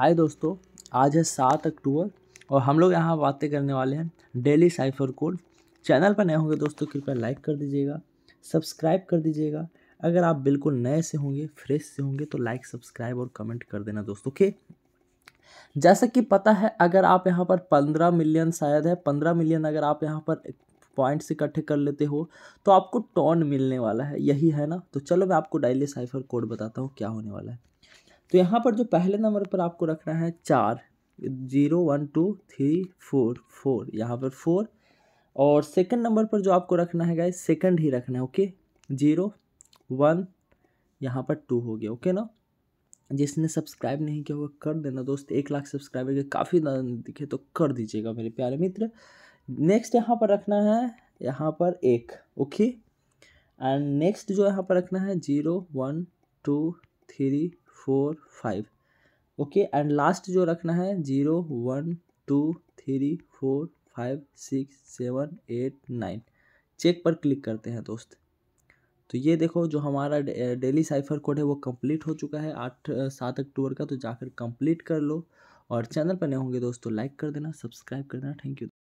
हाय दोस्तों आज है सात अक्टूबर और हम लोग यहाँ बातें करने वाले हैं डेली साइफर कोड चैनल पर नए होंगे दोस्तों कृपया लाइक कर दीजिएगा सब्सक्राइब कर दीजिएगा अगर आप बिल्कुल नए से होंगे फ्रेश से होंगे तो लाइक सब्सक्राइब और कमेंट कर देना दोस्तों ओके जैसा कि पता है अगर आप यहाँ पर पंद्रह मिलियन शायद है पंद्रह मिलियन अगर आप यहाँ पर पॉइंट्स इकट्ठे कर लेते हो तो आपको टॉन मिलने वाला है यही है ना तो चलो मैं आपको डायली साइफर कोड बताता हूँ क्या होने वाला है तो यहाँ पर जो पहले नंबर पर आपको रखना है चार zero one two three four four यहाँ पर फोर और सेकंड नंबर पर जो आपको रखना है गाइस सेकंड ही रखना है ओके जीरो वन यहाँ पर टू हो गया ओके ना जिसने सब्सक्राइब नहीं किया होगा कर देना दोस्त एक लाख सब्सक्राइबर के काफ़ी दिखे तो कर दीजिएगा मेरे प्यारे मित्र नेक्स्ट यहाँ पर रखना है यहाँ पर एक ओके एंड नेक्स्ट जो यहाँ पर रखना है zero one two three four five okay and last जो रखना है zero one two three four five six seven eight nine check पर क्लिक करते हैं दोस्त तो ये देखो जो हमारा डेली साइफर कोड है वो कंप्लीट हो चुका है आठ सात अक्टूबर का तो जाकर कंप्लीट कर लो और चैनल पर नए होंगे दोस्तों तो लाइक कर देना सब्सक्राइब कर देना थैंक यू